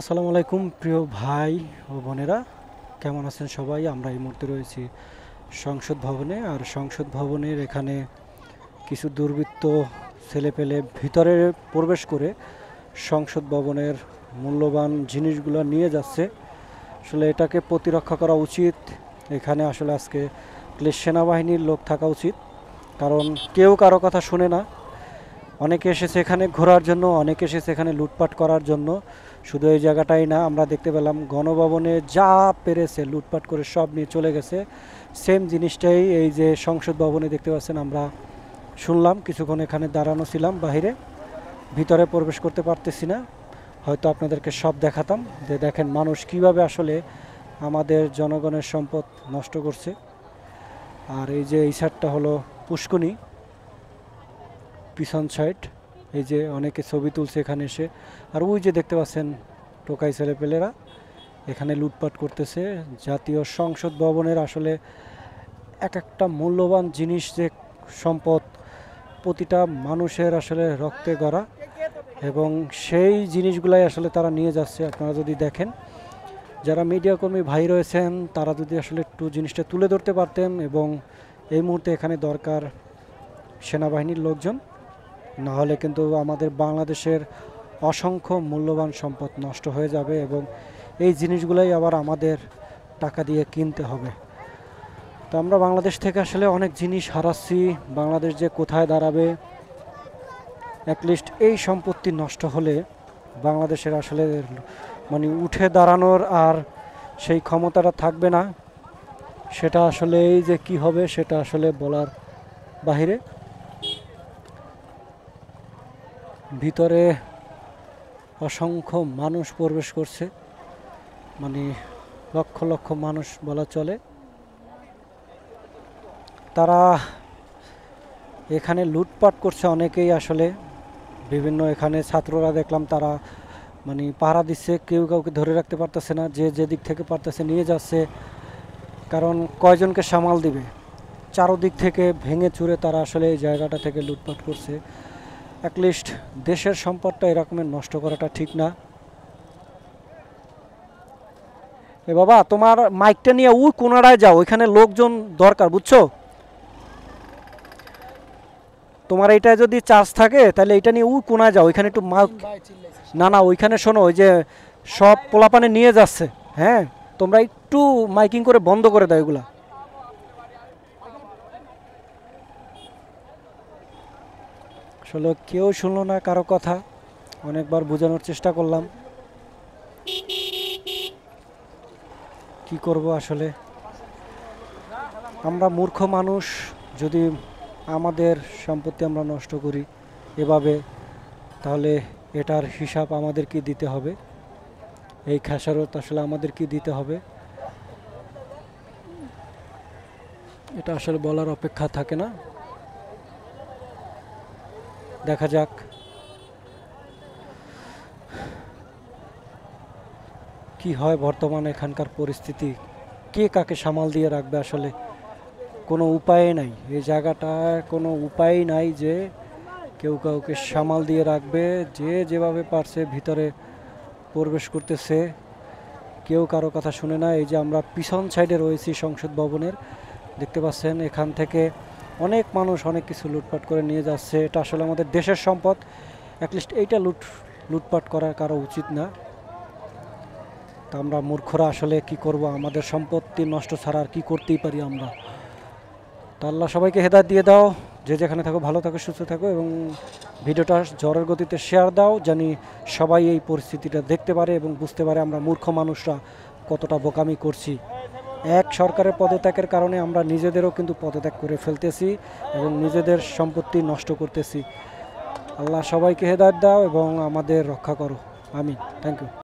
আসসালামু আলাইকুম প্রিয় ভাই ও বোনেরা কেমন আছেন সবাই আমরা এই মুহূর্তে রয়েছি সংসদ ভবনে আর সংসদ ভবনের এখানে কিছু দুর্বৃত্ত পেলে ভিতরে প্রবেশ করে সংসদ ভবনের মূল্যবান জিনিসগুলো নিয়ে যাচ্ছে আসলে এটাকে প্রতিরক্ষা করা উচিত এখানে আসলে আজকে সেনাবাহিনীর লোক থাকা উচিত কারণ কেউ কারো কথা শুনে না অনেকে এসেছে এখানে ঘোরার জন্য অনেকে এসেছে এখানে লুটপাট করার জন্য শুধু এই জায়গাটাই না আমরা দেখতে পেলাম গণভবনে যা পেরেছে লুটপাট করে সব নিয়ে চলে গেছে সেম জিনিসটাই এই যে সংসদ ভবনে দেখতে পাচ্ছেন আমরা শুনলাম কিছুক্ষণ এখানে দাঁড়ানো ছিলাম বাহিরে ভিতরে প্রবেশ করতে পারতেছি না হয়তো আপনাদেরকে সব দেখাতাম যে দেখেন মানুষ কিভাবে আসলে আমাদের জনগণের সম্পদ নষ্ট করছে আর এই যে এই সারটা হলো পুষ্কনি পিছন সাইড এই যে অনেকে ছবি তুলছে এখানে এসে আর ওই যে দেখতে পাচ্ছেন টোকাই ছেলেপেলেরা এখানে লুটপাট করতেছে জাতীয় সংসদ ভবনের আসলে এক একটা মূল্যবান জিনিস যে সম্পদ প্রতিটা মানুষের আসলে রক্তে গড়া এবং সেই জিনিসগুলাই আসলে তারা নিয়ে যাচ্ছে আপনারা যদি দেখেন যারা মিডিয়া কর্মী ভাই রয়েছেন তারা যদি আসলে একটু জিনিসটা তুলে ধরতে পারতেন এবং এই মুহূর্তে এখানে দরকার সেনাবাহিনীর লোকজন নাহলে কিন্তু আমাদের বাংলাদেশের অসংখ্য মূল্যবান সম্পদ নষ্ট হয়ে যাবে এবং এই জিনিসগুলোই আবার আমাদের টাকা দিয়ে কিনতে হবে তো আমরা বাংলাদেশ থেকে আসলে অনেক জিনিস হারাচ্ছি বাংলাদেশ যে কোথায় দাঁড়াবে অ্যাটলিস্ট এই সম্পত্তি নষ্ট হলে বাংলাদেশের আসলে মানে উঠে দাঁড়ানোর আর সেই ক্ষমতাটা থাকবে না সেটা আসলে এই যে কি হবে সেটা আসলে বলার বাহিরে ভিতরে অসংখ্য মানুষ প্রবেশ করছে মানে লক্ষ লক্ষ মানুষ বলা চলে তারা এখানে লুটপাট করছে অনেকেই আসলে বিভিন্ন এখানে ছাত্ররা দেখলাম তারা মানে পাহারা দিচ্ছে কেউ কাউকে ধরে রাখতে পারতেছে না যে যেদিক থেকে পারতেছে নিয়ে যাচ্ছে কারণ কয়জনকে সামাল দিবে চারোদিক থেকে ভেঙে চুরে তারা আসলে এই জায়গাটা থেকে লুটপাট করছে অ্যাটলিস্ট দেশের সম্পদটা এরকমের নষ্ট করাটা ঠিক না এ বাবা তোমার মাইকটা নিয়ে ওই কোনারায় যাও ওইখানে লোকজন দরকার বুঝছো তোমার এটা যদি চার্জ থাকে তাহলে এটা নিয়ে ওই কোনায় যাও ওইখানে একটু মাইক না না ওইখানে শোনো ওই যে সব পোলাপানে নিয়ে যাচ্ছে হ্যাঁ তোমরা একটু মাইকিং করে বন্ধ করে দাও এগুলা আসলে কেউ শুনলো না কারো কথা অনেকবার বোঝানোর চেষ্টা করলাম কি করব আসলে আমরা মূর্খ মানুষ যদি আমাদের সম্পত্তি আমরা নষ্ট করি এভাবে তাহলে এটার হিসাব কি দিতে হবে এই খেসারত আসলে কি দিতে হবে এটা আসলে বলার অপেক্ষা থাকে না দেখা যাক কি হয় বর্তমানে এখানকার পরিস্থিতি কে কাকে সামাল দিয়ে রাখবে আসলে কোনো উপায় নাই এই জায়গাটা কোনো উপায় নাই যে কেউ কাউকে সামাল দিয়ে রাখবে যে যেভাবে পারছে ভিতরে প্রবেশ করতেছে কেউ কারো কথা শুনে না এই যে আমরা পিছন সাইডে রয়েছি সংসদ ভবনের দেখতে পাচ্ছেন এখান থেকে অনেক মানুষ অনেক কিছু লুটপাট করে নিয়ে যাচ্ছে এটা আসলে আমাদের দেশের সম্পদ অ্যাটলিস্ট এইটা লুট লুটপাট করা কারো উচিত না তা আমরা মূর্খরা আসলে কি করব আমাদের সম্পত্তি নষ্ট ছাড়া আর কী করতেই পারি আমরা তা আল্লাহ সবাইকে হেদায় দিয়ে দাও যে যেখানে থাকো ভালো থাকো সুস্থ থাকো এবং ভিডিওটা জ্বরের গতিতে শেয়ার দাও জানি সবাই এই পরিস্থিতিটা দেখতে পারে এবং বুঝতে পারে আমরা মূর্খ মানুষরা কতটা বোকামি করছি এক সরকারের পদত্যাগের কারণে আমরা নিজেদেরও কিন্তু পদত্যাগ করে ফেলতেছি এবং নিজেদের সম্পত্তি নষ্ট করতেছি আল্লাহ সবাইকে হেদায়ত দাও এবং আমাদের রক্ষা করো আমি থ্যাংক ইউ